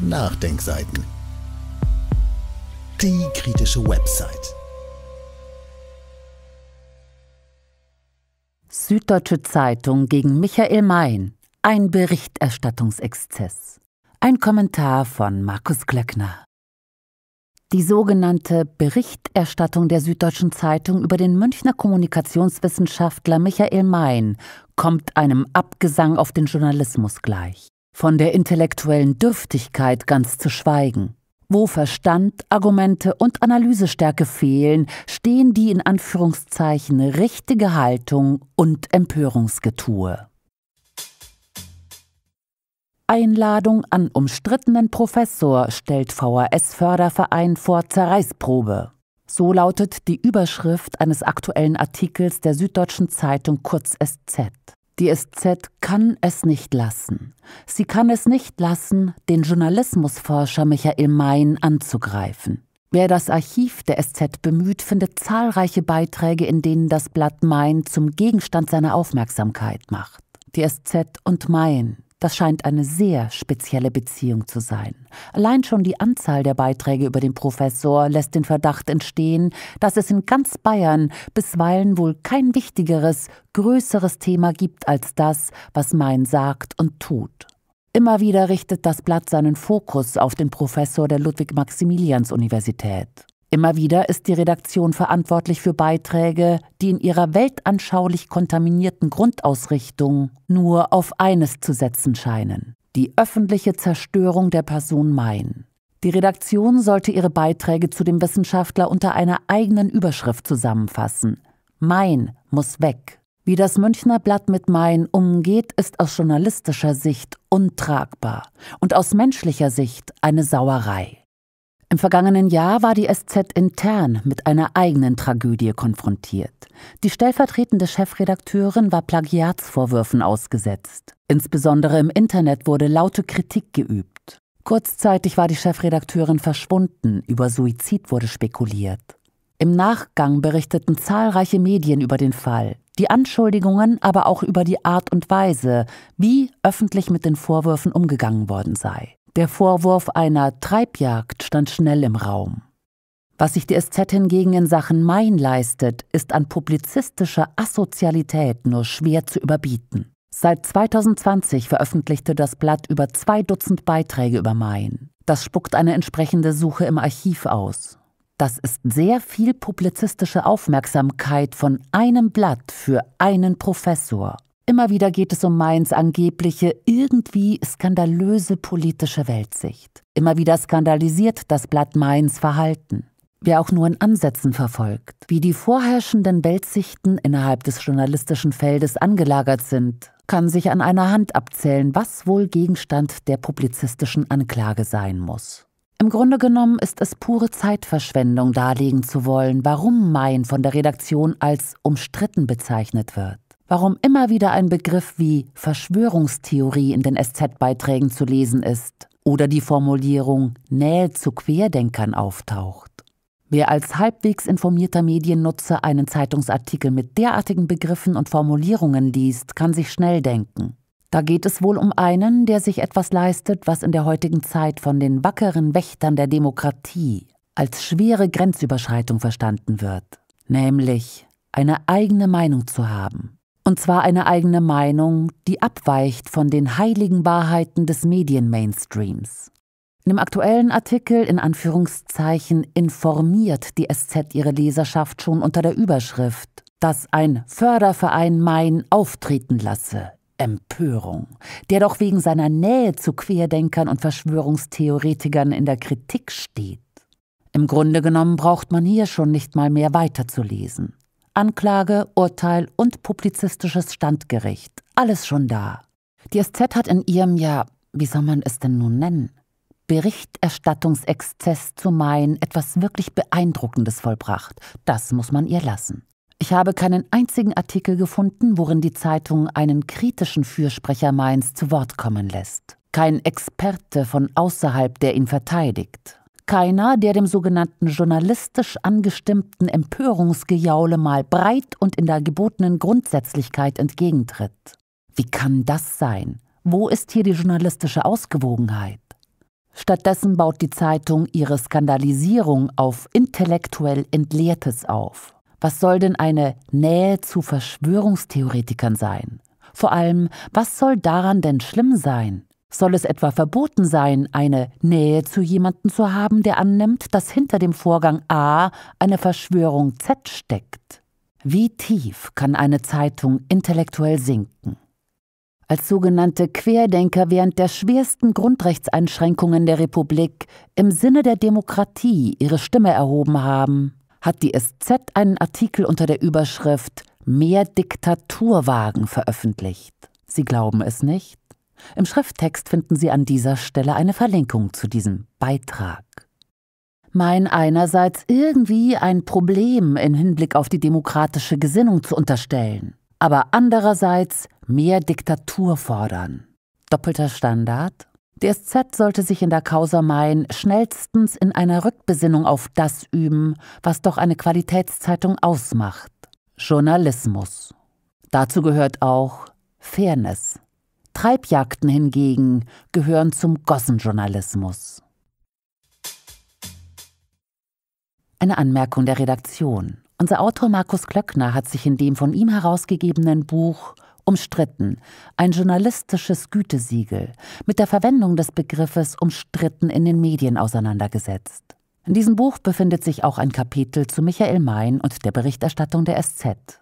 Nachdenkseiten. Die kritische Website. Süddeutsche Zeitung gegen Michael Main. Ein Berichterstattungsexzess. Ein Kommentar von Markus Glöckner. Die sogenannte Berichterstattung der Süddeutschen Zeitung über den Münchner Kommunikationswissenschaftler Michael Main kommt einem Abgesang auf den Journalismus gleich von der intellektuellen Dürftigkeit ganz zu schweigen. Wo Verstand, Argumente und Analysestärke fehlen, stehen die in Anführungszeichen richtige Haltung und Empörungsgetue. Einladung an umstrittenen Professor stellt VHS-Förderverein vor Zerreißprobe. So lautet die Überschrift eines aktuellen Artikels der Süddeutschen Zeitung kurz SZ. Die SZ kann es nicht lassen. Sie kann es nicht lassen, den Journalismusforscher Michael Main anzugreifen. Wer das Archiv der SZ bemüht, findet zahlreiche Beiträge, in denen das Blatt Main zum Gegenstand seiner Aufmerksamkeit macht. Die SZ und Main, das scheint eine sehr spezielle Beziehung zu sein. Allein schon die Anzahl der Beiträge über den Professor lässt den Verdacht entstehen, dass es in ganz Bayern bisweilen wohl kein wichtigeres, größeres Thema gibt als das, was Main sagt und tut. Immer wieder richtet das Blatt seinen Fokus auf den Professor der Ludwig-Maximilians-Universität. Immer wieder ist die Redaktion verantwortlich für Beiträge, die in ihrer weltanschaulich kontaminierten Grundausrichtung nur auf eines zu setzen scheinen die öffentliche Zerstörung der Person Mein. Die Redaktion sollte ihre Beiträge zu dem Wissenschaftler unter einer eigenen Überschrift zusammenfassen. Mein muss weg. Wie das Münchner Blatt mit Mein umgeht, ist aus journalistischer Sicht untragbar und aus menschlicher Sicht eine Sauerei. Im vergangenen Jahr war die SZ intern mit einer eigenen Tragödie konfrontiert. Die stellvertretende Chefredakteurin war Plagiatsvorwürfen ausgesetzt. Insbesondere im Internet wurde laute Kritik geübt. Kurzzeitig war die Chefredakteurin verschwunden, über Suizid wurde spekuliert. Im Nachgang berichteten zahlreiche Medien über den Fall, die Anschuldigungen, aber auch über die Art und Weise, wie öffentlich mit den Vorwürfen umgegangen worden sei. Der Vorwurf einer Treibjagd stand schnell im Raum. Was sich die SZ hingegen in Sachen Main leistet, ist an publizistischer Asozialität nur schwer zu überbieten. Seit 2020 veröffentlichte das Blatt über zwei Dutzend Beiträge über Main. Das spuckt eine entsprechende Suche im Archiv aus. Das ist sehr viel publizistische Aufmerksamkeit von einem Blatt für einen Professor. Immer wieder geht es um Mainz angebliche, irgendwie skandalöse politische Weltsicht. Immer wieder skandalisiert das Blatt Mainz Verhalten. Wer auch nur in Ansätzen verfolgt, wie die vorherrschenden Weltsichten innerhalb des journalistischen Feldes angelagert sind, kann sich an einer Hand abzählen, was wohl Gegenstand der publizistischen Anklage sein muss. Im Grunde genommen ist es pure Zeitverschwendung darlegen zu wollen, warum Main von der Redaktion als umstritten bezeichnet wird warum immer wieder ein Begriff wie Verschwörungstheorie in den SZ-Beiträgen zu lesen ist oder die Formulierung Nähe zu Querdenkern auftaucht. Wer als halbwegs informierter Mediennutzer einen Zeitungsartikel mit derartigen Begriffen und Formulierungen liest, kann sich schnell denken. Da geht es wohl um einen, der sich etwas leistet, was in der heutigen Zeit von den wackeren Wächtern der Demokratie als schwere Grenzüberschreitung verstanden wird, nämlich eine eigene Meinung zu haben, und zwar eine eigene Meinung, die abweicht von den heiligen Wahrheiten des Medien-Mainstreams. In dem aktuellen Artikel in Anführungszeichen informiert die SZ ihre Leserschaft schon unter der Überschrift, dass ein Förderverein Main auftreten lasse. Empörung, der doch wegen seiner Nähe zu Querdenkern und Verschwörungstheoretikern in der Kritik steht. Im Grunde genommen braucht man hier schon nicht mal mehr weiterzulesen. Anklage, Urteil und publizistisches Standgericht. Alles schon da. Die SZ hat in ihrem, ja, wie soll man es denn nun nennen, Berichterstattungsexzess zu meinen, etwas wirklich Beeindruckendes vollbracht. Das muss man ihr lassen. Ich habe keinen einzigen Artikel gefunden, worin die Zeitung einen kritischen Fürsprecher Mainz zu Wort kommen lässt. Kein Experte von außerhalb, der ihn verteidigt. Keiner, der dem sogenannten journalistisch angestimmten Empörungsgejaule mal breit und in der gebotenen Grundsätzlichkeit entgegentritt. Wie kann das sein? Wo ist hier die journalistische Ausgewogenheit? Stattdessen baut die Zeitung ihre Skandalisierung auf intellektuell Entleertes auf. Was soll denn eine Nähe zu Verschwörungstheoretikern sein? Vor allem, was soll daran denn schlimm sein? Soll es etwa verboten sein, eine Nähe zu jemandem zu haben, der annimmt, dass hinter dem Vorgang A eine Verschwörung Z steckt? Wie tief kann eine Zeitung intellektuell sinken? Als sogenannte Querdenker während der schwersten Grundrechtseinschränkungen der Republik im Sinne der Demokratie ihre Stimme erhoben haben, hat die SZ einen Artikel unter der Überschrift Mehr Diktaturwagen veröffentlicht. Sie glauben es nicht? Im Schrifttext finden Sie an dieser Stelle eine Verlinkung zu diesem Beitrag. Mein einerseits irgendwie ein Problem im Hinblick auf die demokratische Gesinnung zu unterstellen, aber andererseits mehr Diktatur fordern. Doppelter Standard? Die SZ sollte sich in der Causa Main schnellstens in einer Rückbesinnung auf das üben, was doch eine Qualitätszeitung ausmacht. Journalismus. Dazu gehört auch Fairness. Treibjagden hingegen gehören zum Gossenjournalismus. Eine Anmerkung der Redaktion. Unser Autor Markus Klöckner hat sich in dem von ihm herausgegebenen Buch Umstritten, ein journalistisches Gütesiegel, mit der Verwendung des Begriffes umstritten in den Medien auseinandergesetzt. In diesem Buch befindet sich auch ein Kapitel zu Michael Main und der Berichterstattung der SZ.